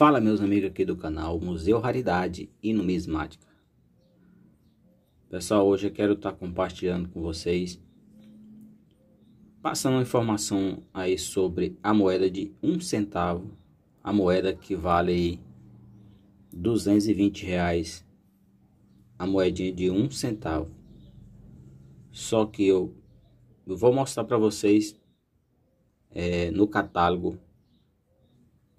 Fala meus amigos aqui do canal Museu Raridade e Numismática Pessoal, hoje eu quero estar tá compartilhando com vocês Passando informação aí sobre a moeda de um centavo A moeda que vale 220 reais A moedinha de um centavo Só que eu, eu vou mostrar para vocês é, no catálogo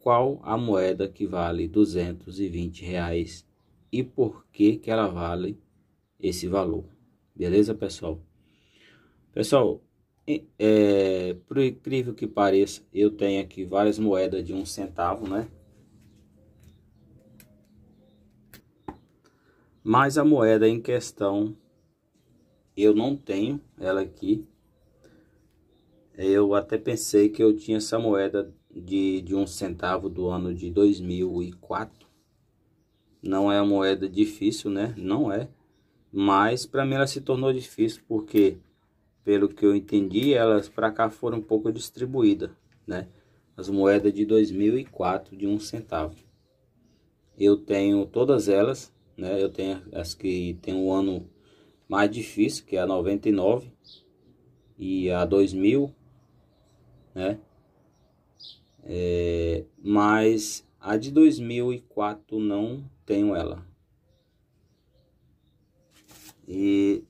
qual a moeda que vale 220 reais e por que, que ela vale esse valor. Beleza, pessoal? Pessoal, é, por incrível que pareça, eu tenho aqui várias moedas de um centavo, né? Mas a moeda em questão eu não tenho ela aqui. Eu até pensei que eu tinha essa moeda de, de um centavo do ano de 2004. Não é uma moeda difícil, né? Não é. Mas para mim ela se tornou difícil porque, pelo que eu entendi, elas para cá foram um pouco distribuídas, né? As moedas de 2004 de um centavo. Eu tenho todas elas, né? Eu tenho as que tem o um ano mais difícil, que é a 99 e a 2000, né? É, mas a de 2004 não tenho ela. E,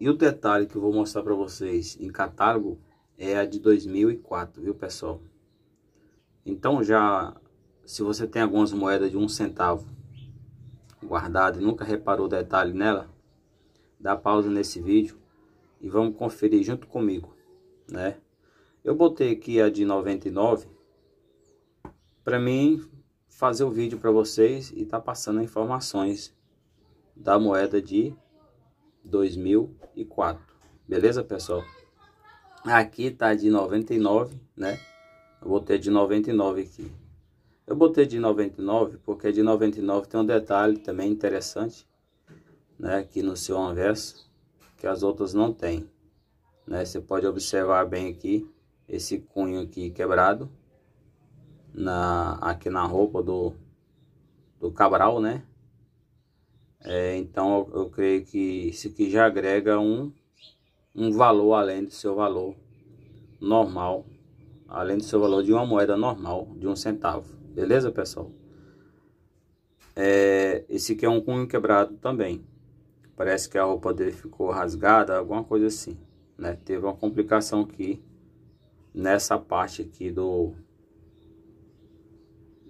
e o detalhe que eu vou mostrar para vocês em catálogo é a de 2004, viu pessoal? Então já, se você tem algumas moedas de um centavo guardadas e nunca reparou o detalhe nela, dá pausa nesse vídeo e vamos conferir junto comigo, né? Eu botei aqui a de 99 para mim fazer o vídeo para vocês e tá passando informações da moeda de 2004. Beleza, pessoal? Aqui tá de 99, né? Eu botei de 99 aqui. Eu botei de 99 porque de 99 tem um detalhe também interessante, né? Aqui no seu anverso, que as outras não tem. Né? Você pode observar bem aqui, esse cunho aqui quebrado, na, aqui na roupa do, do Cabral, né? É, então eu, eu, creio que isso aqui já agrega um, um valor além do seu valor normal, além do seu valor de uma moeda normal, de um centavo. Beleza, pessoal? É, esse aqui é um cunho quebrado também. Parece que a roupa dele ficou rasgada, alguma coisa assim, né? Teve uma complicação aqui nessa parte aqui do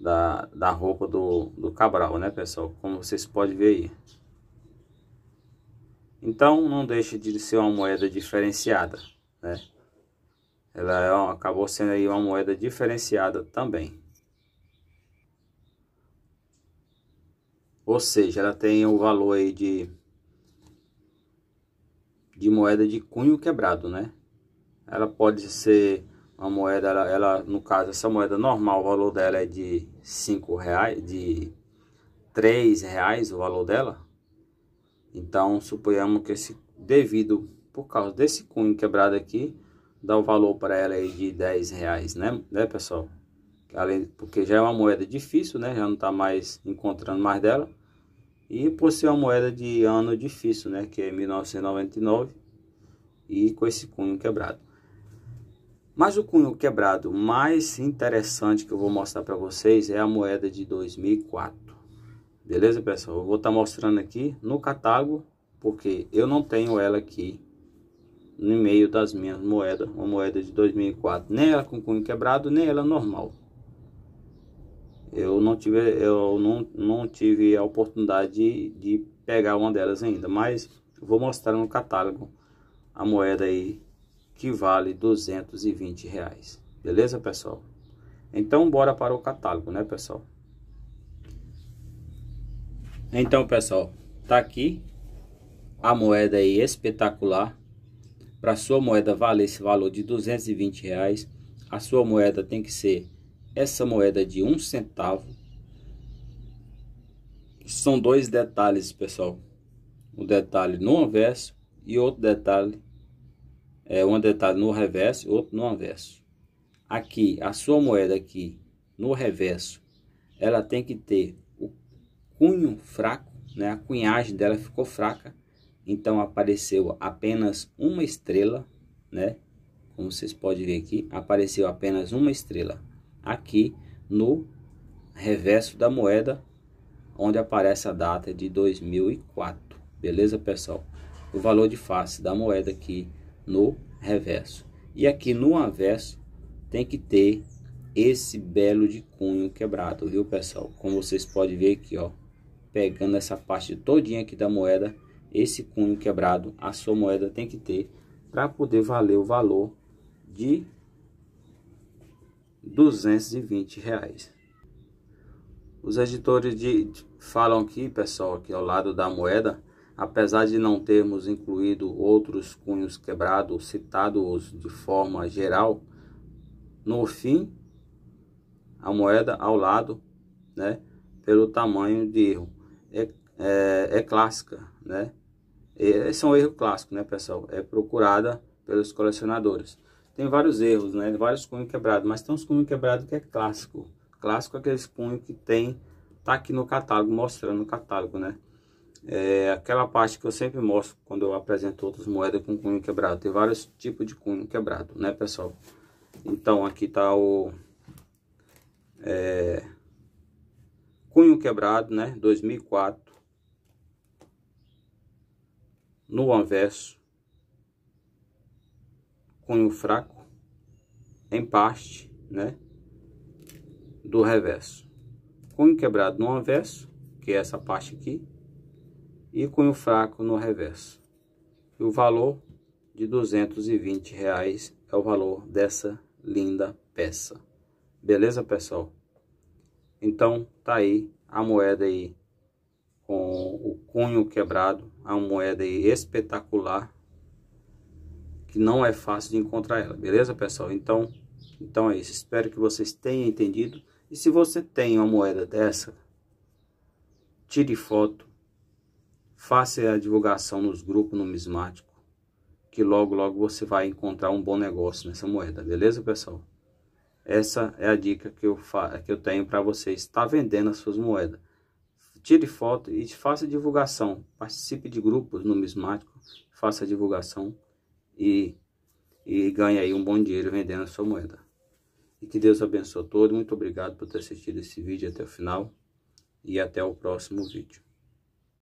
da, da roupa do, do Cabral, né, pessoal? Como vocês podem ver aí. Então, não deixa de ser uma moeda diferenciada, né? Ela é acabou sendo aí uma moeda diferenciada também. Ou seja, ela tem o valor aí de, de moeda de cunho quebrado, né? Ela pode ser a moeda, ela, ela, no caso, essa moeda normal, o valor dela é de 5 reais, de 3 reais o valor dela. Então, suponhamos que esse devido, por causa desse cunho quebrado aqui, dá o um valor para ela aí de 10 reais, né, né pessoal? Além, porque já é uma moeda difícil, né, já não está mais encontrando mais dela. E por ser uma moeda de ano difícil, né, que é 1999, e com esse cunho quebrado. Mas o cunho quebrado mais interessante que eu vou mostrar para vocês é a moeda de 2004. Beleza, pessoal? Eu vou estar tá mostrando aqui no catálogo, porque eu não tenho ela aqui no meio das minhas moedas, uma moeda de 2004, nem ela com cunho quebrado, nem ela normal. Eu não tive, eu não, não tive a oportunidade de, de pegar uma delas ainda, mas vou mostrar no catálogo a moeda aí que vale 220 reais. Beleza, pessoal? Então, bora para o catálogo, né, pessoal? Então, pessoal, tá aqui a moeda aí espetacular. Para sua moeda valer esse valor de 220 reais, a sua moeda tem que ser essa moeda de um centavo. São dois detalhes, pessoal. Um detalhe no anverso e outro detalhe é, uma detalhe no reverso, outro no anverso. Aqui, a sua moeda aqui no reverso, ela tem que ter o cunho fraco, né? A cunhagem dela ficou fraca, então apareceu apenas uma estrela, né? Como vocês podem ver aqui, apareceu apenas uma estrela aqui no reverso da moeda, onde aparece a data de 2004. Beleza, pessoal? O valor de face da moeda aqui no reverso. E aqui no avesso tem que ter esse belo de cunho quebrado, viu pessoal? Como vocês podem ver aqui, ó, pegando essa parte todinha aqui da moeda, esse cunho quebrado, a sua moeda tem que ter para poder valer o valor de 220 reais. Os editores de, falam aqui, pessoal, aqui ao lado da moeda, Apesar de não termos incluído outros cunhos quebrados citados de forma geral, no fim, a moeda ao lado, né, pelo tamanho de erro, é, é, é clássica, né? Esse é um erro clássico, né, pessoal? É procurada pelos colecionadores. Tem vários erros, né? Vários cunhos quebrados, mas tem uns cunhos quebrados que é clássico. Clássico é aqueles cunhos que tem, tá aqui no catálogo, mostrando no catálogo, né? é aquela parte que eu sempre mostro quando eu apresento outras moedas com cunho quebrado. Tem vários tipos de cunho quebrado, né, pessoal? Então, aqui tá o é, cunho quebrado, né, 2004, no anverso, cunho fraco, em parte, né, do reverso. Cunho quebrado no anverso, que é essa parte aqui, e cunho fraco no reverso. E o valor de 220 reais é o valor dessa linda peça. Beleza, pessoal? Então, tá aí a moeda aí com o cunho quebrado, a moeda aí espetacular que não é fácil de encontrar ela, beleza, pessoal? Então, então é isso. Espero que vocês tenham entendido. E se você tem uma moeda dessa, tire foto Faça a divulgação nos grupos numismático, que logo, logo você vai encontrar um bom negócio nessa moeda, beleza, pessoal? Essa é a dica que eu, fa que eu tenho para você estar vendendo as suas moedas. Tire foto e faça divulgação. Participe de grupos numismáticos, faça divulgação e, e ganhe aí um bom dinheiro vendendo a sua moeda. E que Deus abençoe todo. Muito obrigado por ter assistido esse vídeo até o final. E até o próximo vídeo.